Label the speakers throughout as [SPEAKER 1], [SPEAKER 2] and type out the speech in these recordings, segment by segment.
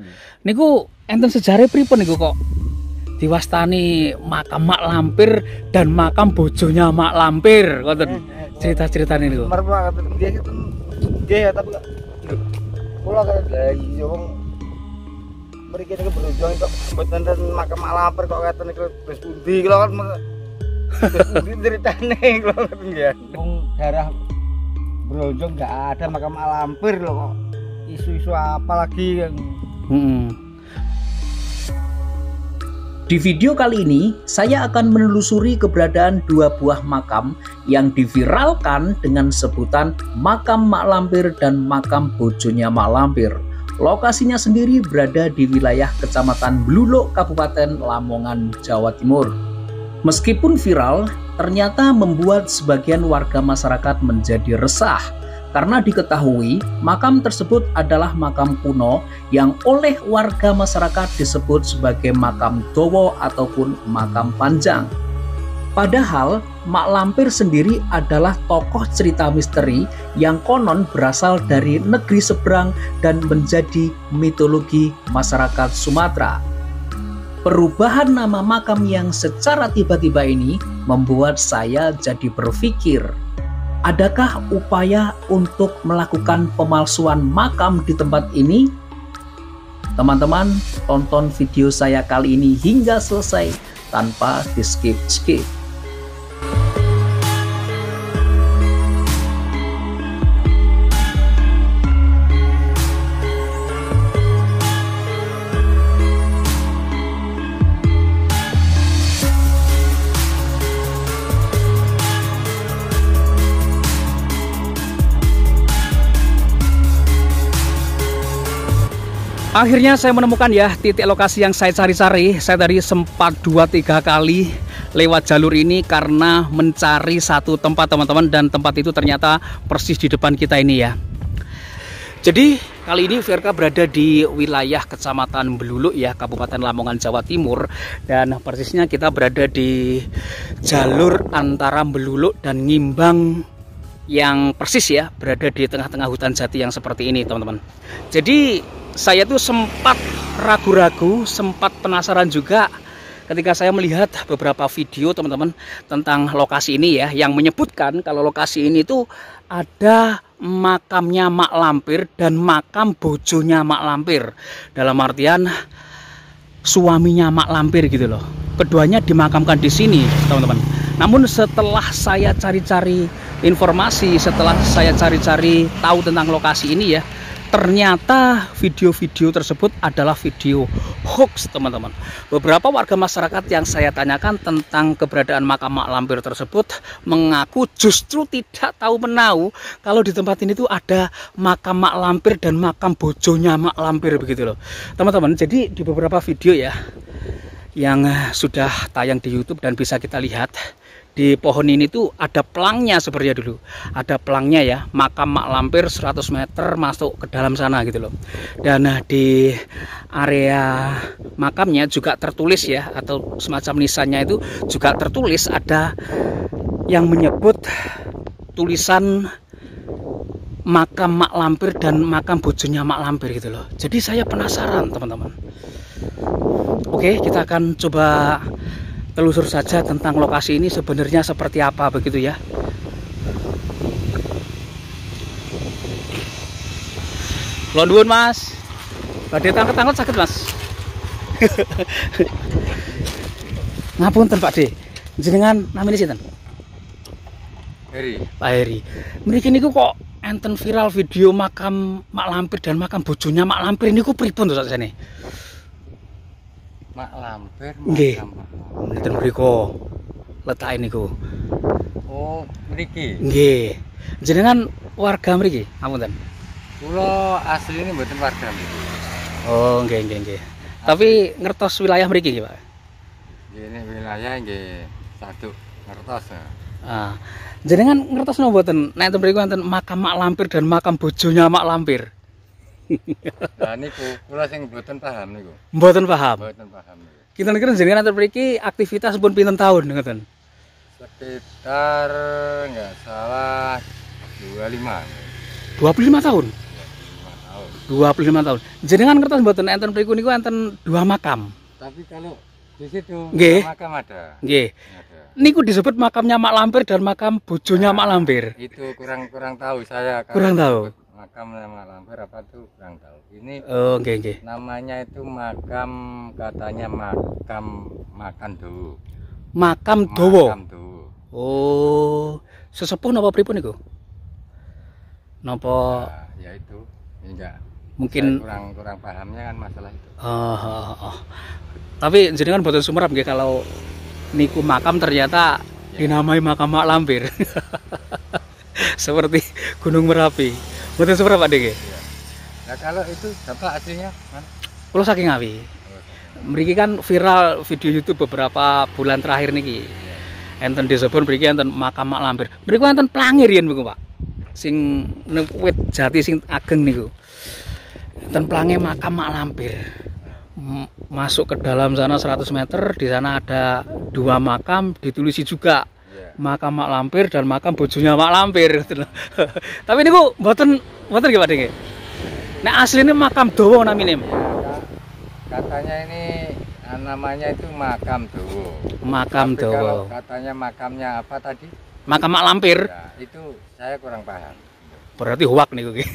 [SPEAKER 1] hmm. niku enten sejarah pripun niku kok diwastani makam Mak Lampir dan makam bojonya Mak Lampir ngoten eh, eh, eh. cerita-cerita niku
[SPEAKER 2] ngoten dia dia ya tapi kula kan lagi wong mriki niku berjuang kok mboten makam Mak Lampir kok ngoten niku wis pundi kula kan pundi ceritane kula kan ya wong darah Brojong enggak ada makam Mak Lampir lho kok isu-isu apa lagi yang
[SPEAKER 1] Hmm. Di video kali ini, saya akan menelusuri keberadaan dua buah makam yang diviralkan dengan sebutan Makam Mak Lampir dan Makam Bojonya Mak Lampir. Lokasinya sendiri berada di wilayah Kecamatan Blulok, Kabupaten Lamongan, Jawa Timur. Meskipun viral, ternyata membuat sebagian warga masyarakat menjadi resah karena diketahui makam tersebut adalah makam kuno yang oleh warga masyarakat disebut sebagai makam Dowo ataupun makam panjang. Padahal Mak Lampir sendiri adalah tokoh cerita misteri yang konon berasal dari negeri seberang dan menjadi mitologi masyarakat Sumatera. Perubahan nama makam yang secara tiba-tiba ini membuat saya jadi berpikir, adakah upaya untuk melakukan pemalsuan makam di tempat ini? Teman-teman, tonton video saya kali ini hingga selesai tanpa di skip-skip. Akhirnya saya menemukan ya titik lokasi yang saya cari-cari. Saya tadi sempat 2-3 kali lewat jalur ini karena mencari satu tempat teman-teman dan tempat itu ternyata persis di depan kita ini ya. Jadi kali ini VRK berada di wilayah Kecamatan Beluluk ya, Kabupaten Lamongan Jawa Timur dan persisnya kita berada di jalur antara Beluluk dan Ngimbang yang persis ya berada di tengah-tengah hutan jati yang seperti ini teman-teman. Jadi saya tuh sempat ragu-ragu, sempat penasaran juga ketika saya melihat beberapa video teman-teman tentang lokasi ini ya yang menyebutkan kalau lokasi ini tuh ada makamnya Mak Lampir dan makam bojonya Mak Lampir dalam artian suaminya Mak Lampir gitu loh keduanya dimakamkan di sini teman-teman namun setelah saya cari-cari informasi setelah saya cari-cari tahu tentang lokasi ini ya ternyata video-video tersebut adalah video hoax teman-teman beberapa warga masyarakat yang saya tanyakan tentang keberadaan makam Mak Lampir tersebut mengaku justru tidak tahu menahu kalau di tempat ini tuh ada makam Mak Lampir dan makam bojonya Mak Lampir begitu loh teman-teman jadi di beberapa video ya yang sudah tayang di YouTube dan bisa kita lihat di pohon ini tuh ada pelangnya sebenarnya dulu ada pelangnya ya makam mak lampir 100 meter masuk ke dalam sana gitu loh dan eh, di area makamnya juga tertulis ya atau semacam nisannya itu juga tertulis ada yang menyebut tulisan makam mak lampir dan makam bojonya mak lampir gitu loh jadi saya penasaran teman-teman oke kita akan coba telusur saja tentang lokasi ini sebenarnya seperti apa begitu ya Londuan mas Badai tangkut-tangkut sakit mas Ngapun ten Pak de Jenengan namanya sinten? Heri Pak Heri Mereka ini kok enten viral video makam Mak Lampir dan makam bojonya Mak Lampir ini kok pripun tuh saat ini
[SPEAKER 3] Mak Lampir. Nggih.
[SPEAKER 1] Mboten mriku. Letake niku.
[SPEAKER 3] Oh, mriki.
[SPEAKER 1] Nggih. Jenengan warga mriki? Apunten.
[SPEAKER 3] Kula asline mboten warga mriki.
[SPEAKER 1] Oh, nggih nggih nggih. Tapi ngertos wilayah mriki nggih, Pak.
[SPEAKER 3] Nggih, wilayah nggih satu ngertos. Ya.
[SPEAKER 1] Ah. Jenengan ngertos napa mboten? Nek mriku wonten makam Mak Lampir dan makam bojonya Mak Lampir. Lah niku
[SPEAKER 3] kula sing mboten paham niku.
[SPEAKER 1] Mboten paham. Mboten paham kita Kinten niku jenengan antar mriki aktivitas pun pinten tahun ngoten?
[SPEAKER 3] Sekitar enggak salah
[SPEAKER 1] 25. 25 tahun.
[SPEAKER 3] 25
[SPEAKER 1] tahun. Jenengan kertas mboten enten mriku niku enten dua makam. Tapi kalau di situ makam ada. Nggih. Niku disebut makamnya Mak Lampir dan makam bojonya nah, Mak Lampir. Itu kurang kurang tahu
[SPEAKER 3] saya. Kurang tahu makam nama Lampir apa tuh kurang tahu ini oh, okay, okay. namanya itu makam katanya makam makan dulu
[SPEAKER 1] makam Dowo makam Dowo oh sesepuh napa pripun niku napa ya, ya itu enggak iya. mungkin kurang kurang pahamnya kan masalah itu oh, oh, oh. tapi jenengan boten sumerap nggih kalau niku makam ternyata ya. dinamai makam Mak Lampir seperti Gunung Merapi Butuh super Pak DG. Iya.
[SPEAKER 3] Nah, kalau itu apa aslinya mana?
[SPEAKER 1] Pulau Saking Awi. Mriki kan viral video YouTube beberapa bulan terakhir niki. Iya. Enten Desebon mriki enten makam Mak Lampir. Mriku enten riyen niku Pak. Sing wit jati sing ageng niku. Enten plange makam Mak Lampir. Masuk ke dalam sana 100 meter, di sana ada dua makam ditulisi juga makam Mak Lampir dan makam bojonya Mak Lampir tapi ini kok buatan buatan gimana nih nah asli ini makam Dowo namanya
[SPEAKER 3] katanya ini ah, namanya itu makam Dowo
[SPEAKER 1] makam tapi Dowo
[SPEAKER 3] katanya makamnya apa tadi makam Mak Lampir ya, itu saya kurang paham
[SPEAKER 1] berarti huak nih ya,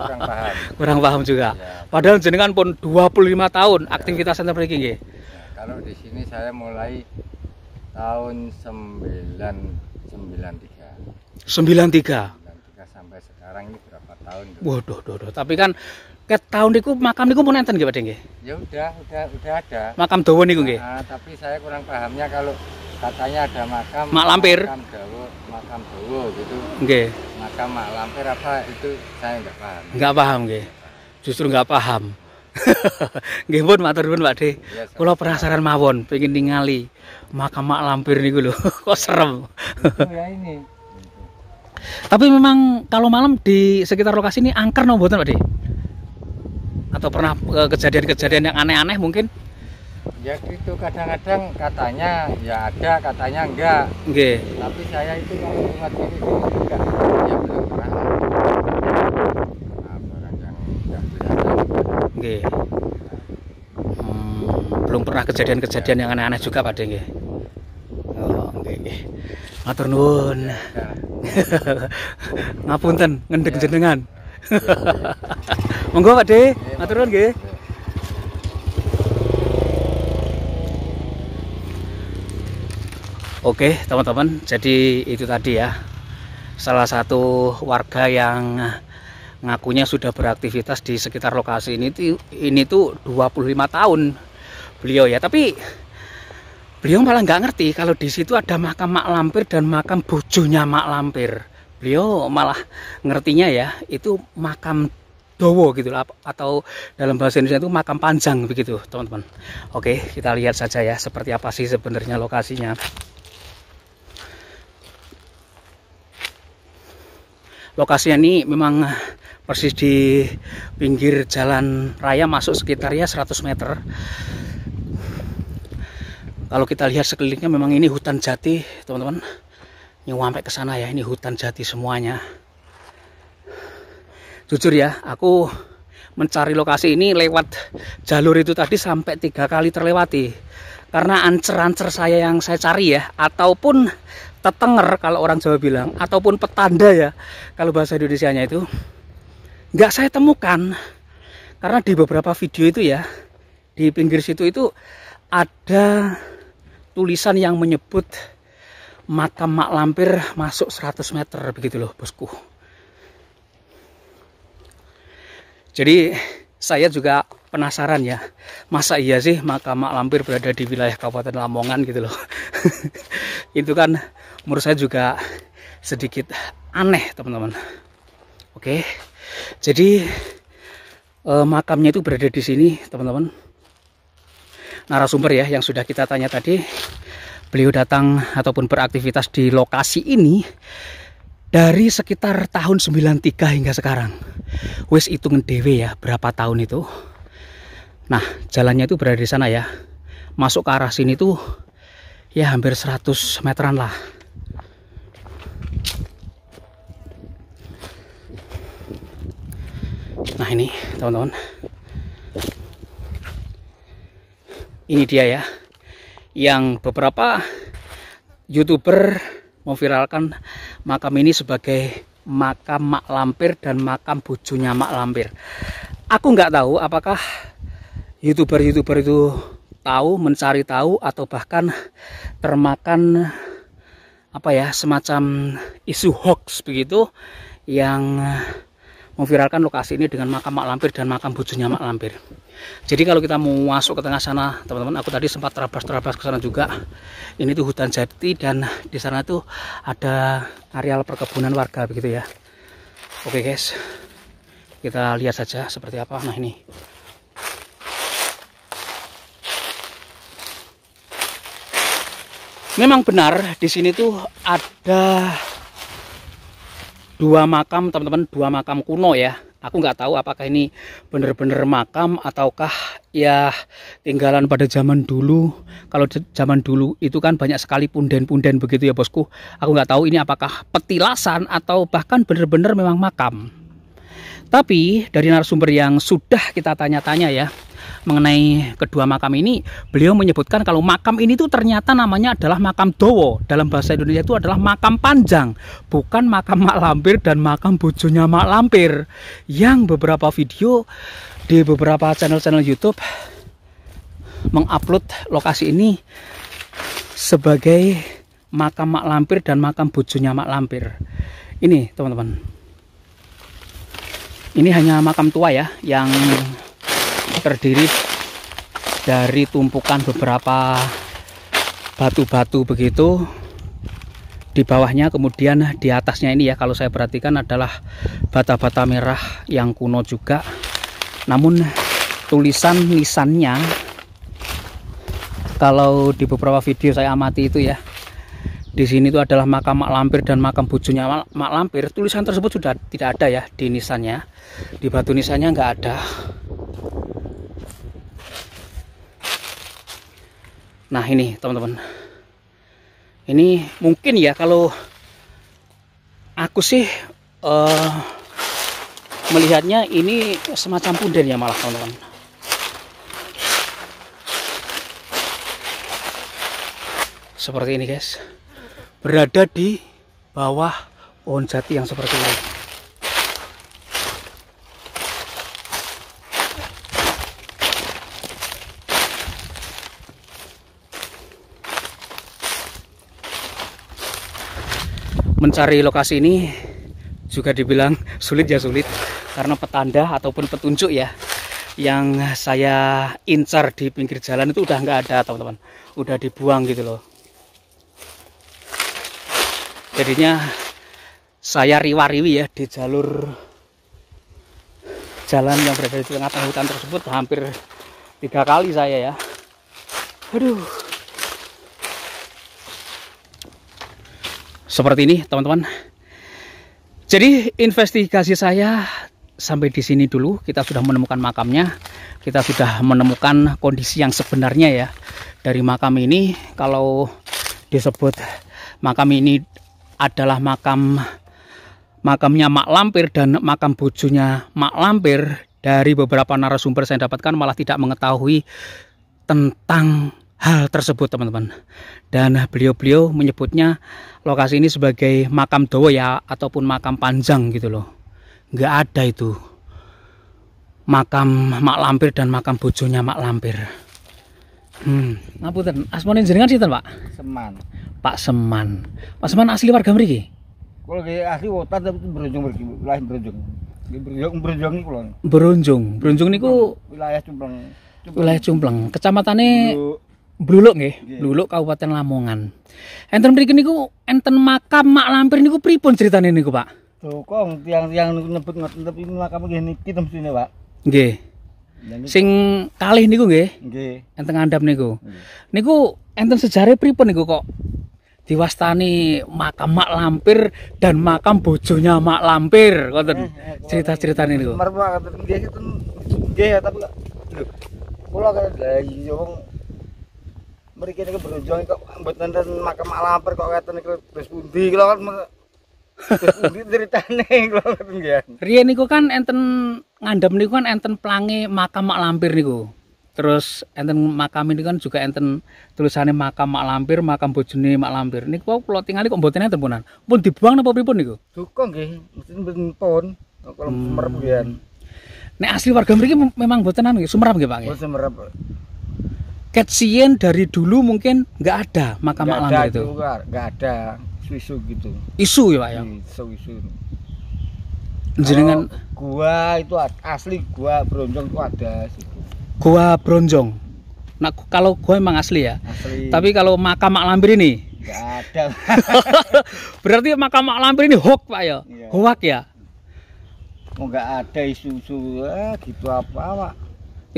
[SPEAKER 1] kurang paham kurang paham juga ya. padahal jenengan pun 25 tahun ya. aktivitas seperti ini ya,
[SPEAKER 3] kalau di sini saya mulai tahun 993
[SPEAKER 1] 93 93
[SPEAKER 3] sampai sekarang ini berapa tahun tuh? waduh
[SPEAKER 1] duh, tapi kan ke tahun itu makam itu pun enten nggih Pak nggih
[SPEAKER 3] ya udah udah udah ada makam Dawo nih, nggih nah, tapi saya kurang pahamnya kalau katanya ada makam mak lampir makam Dawo, makam Dawo gitu nggih makam mak lampir apa itu saya nggak paham
[SPEAKER 1] nggak paham nggih justru nggak paham Nggih pun matur nuwun Pak De. Iya, Kula penasaran mawon pengen ningali makam mak lampir nih gue loh kok serem nah, tapi memang kalau malam di sekitar lokasi ini angker no buatan tadi atau pernah e, kejadian-kejadian yang aneh-aneh mungkin ya gitu kadang-kadang
[SPEAKER 3] katanya ya ada katanya enggak okay. tapi saya itu kalau ingat ini juga ya belum pernah nah,
[SPEAKER 1] enggak Okay. Hmm, belum pernah kejadian-kejadian yang aneh-aneh juga Pak Deng Matur nuwun. Ya. Ngapunten ngendeg ya. jenengan. Monggo Pak De, ya, matur nuwun nggih. Oke, teman-teman, jadi itu tadi ya. Salah satu warga yang ngakunya sudah beraktivitas di sekitar lokasi ini ini tuh 25 tahun beliau ya. Tapi Beliau malah nggak ngerti kalau di situ ada makam Mak Lampir dan makam bojonya Mak Lampir. Beliau malah ngertinya ya itu makam Dowo gitu lah atau dalam bahasa Indonesia itu makam panjang begitu teman-teman. Oke kita lihat saja ya seperti apa sih sebenarnya lokasinya. Lokasinya ini memang persis di pinggir jalan raya masuk sekitarnya 100 meter kalau kita lihat sekelilingnya memang ini hutan jati teman-teman yang sampai ke sana ya ini hutan jati semuanya jujur ya aku mencari lokasi ini lewat jalur itu tadi sampai tiga kali terlewati karena ancer-ancer saya yang saya cari ya ataupun tetenger kalau orang Jawa bilang ataupun petanda ya kalau bahasa Indonesia-nya itu nggak saya temukan karena di beberapa video itu ya di pinggir situ itu ada tulisan yang menyebut makam Mak Lampir masuk 100 meter begitu loh bosku. Jadi saya juga penasaran ya, masa iya sih makam Mak Lampir berada di wilayah Kabupaten Lamongan gitu loh. Itu kan menurut saya juga sedikit aneh teman-teman. Oke, jadi eh, makamnya itu berada di sini teman-teman narasumber ya yang sudah kita tanya tadi beliau datang ataupun beraktivitas di lokasi ini dari sekitar tahun 93 hingga sekarang wis itu dewe ya berapa tahun itu nah jalannya itu berada di sana ya masuk ke arah sini tuh ya hampir 100 meteran lah nah ini teman-teman ini dia ya yang beberapa youtuber mau viralkan makam ini sebagai makam Mak Lampir dan makam bojonya Mak Lampir aku nggak tahu apakah youtuber-youtuber itu tahu mencari tahu atau bahkan termakan apa ya semacam isu hoax begitu yang memviralkan lokasi ini dengan makam Mak Lampir dan makam bujunya Mak Lampir. Jadi kalau kita mau masuk ke tengah sana, teman-teman, aku tadi sempat terabas-terabas ke sana juga. Ini tuh hutan jati dan di sana tuh ada areal perkebunan warga begitu ya. Oke guys, kita lihat saja seperti apa. Nah ini memang benar di sini tuh ada dua makam teman-teman dua makam kuno ya aku nggak tahu apakah ini benar-benar makam ataukah ya tinggalan pada zaman dulu kalau zaman dulu itu kan banyak sekali punden-punden begitu ya bosku aku nggak tahu ini apakah petilasan atau bahkan benar-benar memang makam tapi dari narasumber yang sudah kita tanya-tanya ya mengenai kedua makam ini, beliau menyebutkan kalau makam ini tuh ternyata namanya adalah makam Dowo. Dalam bahasa Indonesia itu adalah makam panjang, bukan makam Mak Lampir dan makam bojonya Mak Lampir. Yang beberapa video di beberapa channel-channel YouTube mengupload lokasi ini sebagai makam Mak Lampir dan makam bojonya Mak Lampir. Ini teman-teman ini hanya makam tua ya yang terdiri dari tumpukan beberapa batu-batu begitu di bawahnya kemudian di atasnya ini ya kalau saya perhatikan adalah bata-bata merah yang kuno juga namun tulisan nisannya kalau di beberapa video saya amati itu ya di sini itu adalah makam Mak Lampir dan makam bujunya Mak, Lampir. Tulisan tersebut sudah tidak ada ya di nisannya. Di batu nisannya nggak ada. Nah ini teman-teman. Ini mungkin ya kalau aku sih uh, melihatnya ini semacam punden ya malah teman-teman. Seperti ini guys berada di bawah pohon jati yang seperti ini. Mencari lokasi ini juga dibilang sulit ya sulit karena petanda ataupun petunjuk ya yang saya incar di pinggir jalan itu udah nggak ada teman-teman udah dibuang gitu loh jadinya saya riwa-riwi ya di jalur jalan yang berada di tengah-tengah hutan tersebut hampir tiga kali saya ya aduh seperti ini teman-teman jadi investigasi saya sampai di sini dulu kita sudah menemukan makamnya kita sudah menemukan kondisi yang sebenarnya ya dari makam ini kalau disebut makam ini adalah makam makamnya Mak Lampir dan makam bojonya Mak Lampir dari beberapa narasumber saya dapatkan malah tidak mengetahui tentang hal tersebut teman-teman dan beliau-beliau menyebutnya lokasi ini sebagai makam Dowo ya ataupun makam panjang gitu loh nggak ada itu makam Mak Lampir dan makam bojonya Mak Lampir hmm ngapunten asmane jenengan sinten Pak Seman Pak Seman. Pak Seman asli warga mriki?
[SPEAKER 2] Kalau kayak asli wota tapi berunjung mriki, lahir berunjung. Berunjung berunjung niku lho.
[SPEAKER 1] Berunjung. Berunjung niku
[SPEAKER 2] wilayah Cumpleng.
[SPEAKER 1] Wilayah Cumpleng. Kecamatane Bluluk nggih, Bluluk Kabupaten Lamongan. Enten mriki niku enten makam Mak Lampir niku pripun ceritane niku, Pak?
[SPEAKER 2] Dokong tiang-tiang
[SPEAKER 1] yang nyebut ngoten tapi makam nggih niki temsine, Pak. Nggih. Sing kalih niku nggih. Nggih. Enten ngandap niku. Niku enten sejarah pripun niku kok diwastani makam Mak Lampir dan makam bojonya Mak Lampir ngoten cerita eh, eh, cerita cerita-cerita niku
[SPEAKER 2] merpa dia itu dia ya tapi pulau kan lagi iya, wong mriki niku berjuang kok buat nenten makam Mak Lampir kok kata nih wis pundi kalau kan cerita nih kalau ngoten
[SPEAKER 1] dia Rian niku kan enten ngandem niku kan enten pelangi makam Mak Lampir niku terus enten makam ini kan juga enten tulisannya makam mak lampir makam bojone mak lampir niku kok kula tingali kok mboten enten punan pun dibuang napa pripun niku
[SPEAKER 2] dukung nggih mesti pun
[SPEAKER 1] kalau hmm. merbian nek asli warga mriki memang mboten anu sumerap nggih Pak nggih sumerap Ketsien dari dulu mungkin nggak ada makam mak lampir itu
[SPEAKER 2] nggak ada isu-isu gitu isu ya
[SPEAKER 1] Pak ya isu-isu jenengan gua itu asli gua beruntung itu ada sih Goa Bronjong. Nah, kalau gua emang asli ya. Asli. Tapi kalau makam Mak Lampir ini
[SPEAKER 2] ada.
[SPEAKER 1] Berarti makam Mak Lampir ini hoax, Pak ya. Iya. Hoax ya.
[SPEAKER 2] Oh, ada isu-isu eh, gitu apa, Pak.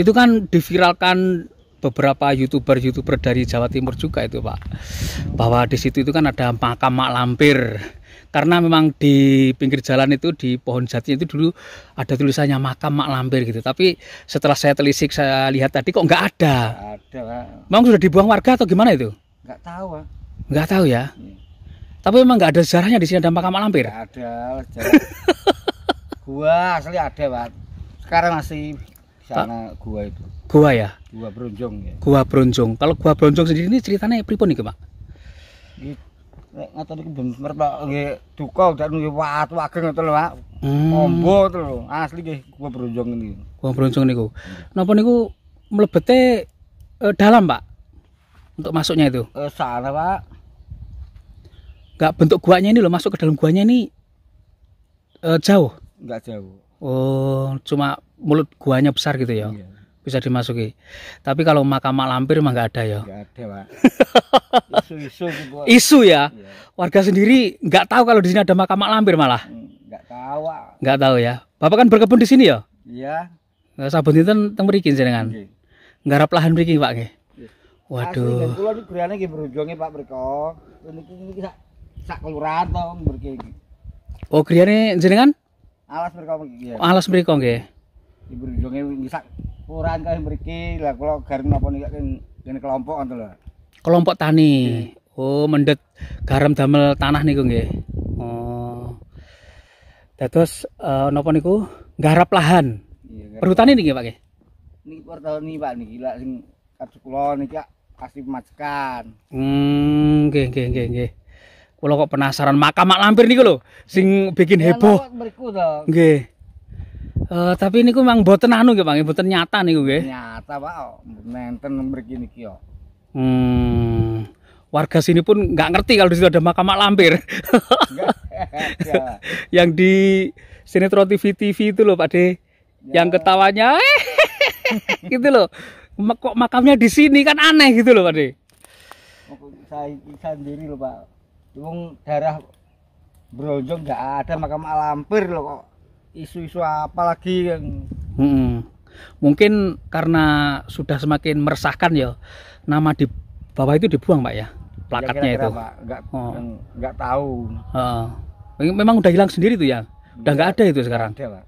[SPEAKER 1] Itu kan diviralkan beberapa youtuber-youtuber dari Jawa Timur juga itu, Pak. Bahwa di situ itu kan ada makam Mak Lampir karena memang di pinggir jalan itu di pohon jati itu dulu ada tulisannya makam Mak Lampir gitu tapi setelah saya telisik saya lihat tadi kok nggak ada ada lah. memang sudah dibuang warga atau gimana itu nggak tahu nggak tahu ya hmm. tapi memang nggak ada sejarahnya di sini ada makam Mak Lampir gak
[SPEAKER 2] ada gua asli ada pak sekarang masih sana gua itu gua ya gua Bronjong ya
[SPEAKER 1] gua Bronjong kalau gua Bronjong sendiri ini ceritanya pripun nih pak
[SPEAKER 2] itu nek ngoten iki bener Pak nggih duka dak nggih watu ageng ngoten lho Pak.
[SPEAKER 1] Hmm. Ombo to lho, asli nggih gua bronjong ini Gua bronjong niku. Napa niku mlebete eh, dalam Pak? Untuk masuknya itu. Eh, sana Pak. Enggak bentuk guanya ini loh masuk ke dalam guanya ini eh, jauh. Enggak jauh. Oh, cuma mulut guanya besar gitu ya. Iya bisa dimasuki. Tapi kalau Mahkamah Lampir mah nggak ada ya. Nggak ada, Pak.
[SPEAKER 2] Isu-isu Isu
[SPEAKER 1] ya. Iya. Warga sendiri nggak tahu kalau di sini ada Mahkamah Lampir malah. Hmm, nggak tahu. Nggak tahu ya. Bapak kan berkebun di sini ya? Iya. Nggak eh, sabun itu teng berikin sih dengan Nggarap lahan berikin Pak ke Waduh.
[SPEAKER 2] Asli kula iki griyane nggih Pak berko. Ini sak kelurahan tuh berikin.
[SPEAKER 1] Oh, jenengan?
[SPEAKER 2] Alas berikong iya. Alas berikong ke Ibu berjuangnya bisa kurang kae mriki lah kalau garam nih niki kene kelompok ngono lho.
[SPEAKER 1] Kelompok tani. Iya. Oh, mendet garam damel tanah nih gue, Oh. terus uh, nopo niku garap lahan. Iya, Perhutani nih Pak nggih.
[SPEAKER 2] Niki perhutani Pak nih, gila sing kulon, nih kak, asli pemasukan.
[SPEAKER 1] Hmm, nggih nggih nggih nggih. Kalau kok penasaran makam Mak Lampir nih lho sing bikin iya, heboh.
[SPEAKER 2] Mriku to.
[SPEAKER 1] Uh, tapi ini memang boten anu gak Bang, boten nyata nih gue.
[SPEAKER 2] Nyata, Pak. Nenten oh, mriki niki kio. Oh.
[SPEAKER 1] Hmm. Warga sini pun nggak ngerti kalau di situ ada makam mak lampir. yang di sinetron TV TV itu loh, Pak De. Ya. Yang ketawanya gitu loh. Kok makamnya di sini kan aneh gitu loh, Pak De.
[SPEAKER 2] Oh, saya sendiri loh, Pak. Cuma darah Brojong nggak ada makam mak lampir loh kok isu-isu apa lagi yang
[SPEAKER 1] hmm. mungkin karena sudah semakin meresahkan ya nama di bawah itu dibuang pak ya plakatnya ya, itu
[SPEAKER 2] nggak oh. nggak tahu
[SPEAKER 1] oh. memang udah hilang sendiri tuh ya udah iya. nggak ada itu sekarang ada, pak.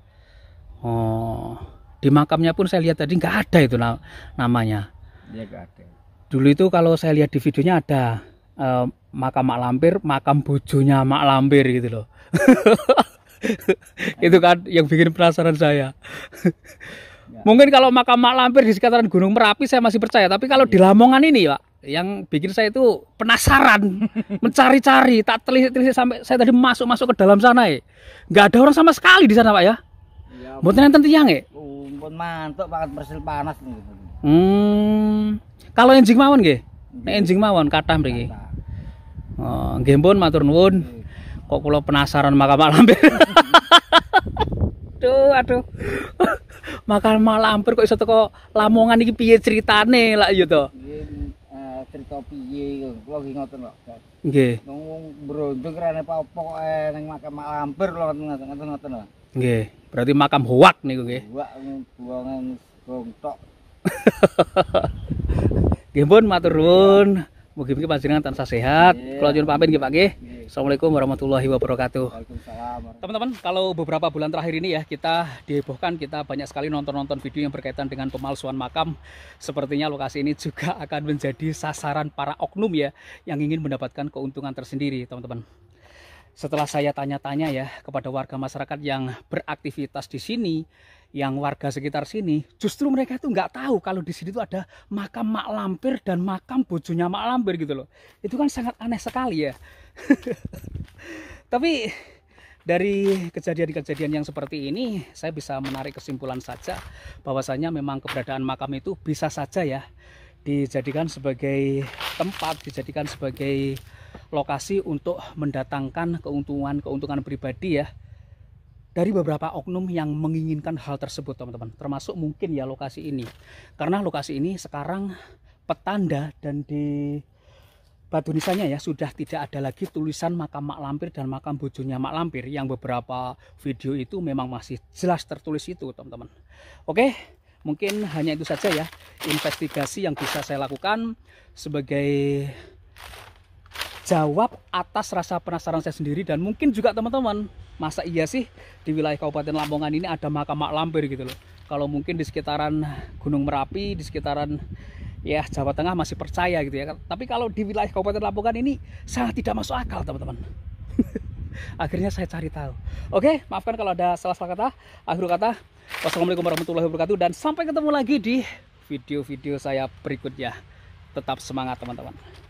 [SPEAKER 1] oh di makamnya pun saya lihat tadi nggak ada itu na namanya ya, ada. dulu itu kalau saya lihat di videonya ada eh, makam Mak Lampir makam bojonya Mak Lampir gitu loh itu kan yang bikin penasaran saya mungkin kalau makam Mak Lampir di sekitaran Gunung Merapi saya masih percaya tapi kalau di iya. Lamongan ini pak yang bikin saya itu penasaran mencari-cari tak telisik-telisik sampai saya tadi masuk-masuk ke dalam sana ya nggak ada orang sama sekali di sana pak ya iya, Buat nonton tiyang, ya? Eh?
[SPEAKER 2] Pun mantuk banget bersil panas nih. Gitu.
[SPEAKER 1] Hmm. Kalau enjing mawon nggih? Nek enjing mawon kathah mriki. Oh, nggih matur nuwun kok kalau penasaran maka lampir aduh aduh maka lampir kok iso toko Lamongan ini piye ceritane lah iya eh, gitu.
[SPEAKER 2] cerita piye kula lagi ngoten lho
[SPEAKER 1] nggih wong
[SPEAKER 2] brondong rene popo eh, ning makam lampir lho lho
[SPEAKER 1] oke berarti makam hoak nih gue
[SPEAKER 2] hoak buangan
[SPEAKER 1] pun matur nuwun pasti mugi panjenengan sehat iya. Kalau nyuwun pamit nggih Assalamualaikum warahmatullahi wabarakatuh. Teman-teman, kalau beberapa bulan terakhir ini ya kita dihebohkan kita banyak sekali nonton-nonton video yang berkaitan dengan pemalsuan makam. Sepertinya lokasi ini juga akan menjadi sasaran para oknum ya yang ingin mendapatkan keuntungan tersendiri, teman-teman. Setelah saya tanya-tanya ya kepada warga masyarakat yang beraktivitas di sini, yang warga sekitar sini justru mereka itu nggak tahu kalau di sini itu ada makam Mak Lampir dan makam bojonya Mak Lampir gitu loh. Itu kan sangat aneh sekali ya. Tapi dari kejadian-kejadian yang seperti ini saya bisa menarik kesimpulan saja bahwasanya memang keberadaan makam itu bisa saja ya dijadikan sebagai tempat, dijadikan sebagai lokasi untuk mendatangkan keuntungan-keuntungan pribadi ya dari beberapa oknum yang menginginkan hal tersebut teman-teman termasuk mungkin ya lokasi ini karena lokasi ini sekarang petanda dan di batu nisannya ya sudah tidak ada lagi tulisan makam Mak Lampir dan makam bojonya Mak Lampir yang beberapa video itu memang masih jelas tertulis itu teman-teman oke mungkin hanya itu saja ya investigasi yang bisa saya lakukan sebagai jawab atas rasa penasaran saya sendiri dan mungkin juga teman-teman masa iya sih di wilayah Kabupaten Lamongan ini ada makam Mak Lampir gitu loh kalau mungkin di sekitaran Gunung Merapi di sekitaran ya Jawa Tengah masih percaya gitu ya tapi kalau di wilayah Kabupaten Lamongan ini sangat tidak masuk akal teman-teman akhirnya saya cari tahu oke maafkan kalau ada salah-salah kata akhir kata wassalamualaikum warahmatullahi wabarakatuh dan sampai ketemu lagi di video-video saya berikutnya tetap semangat teman-teman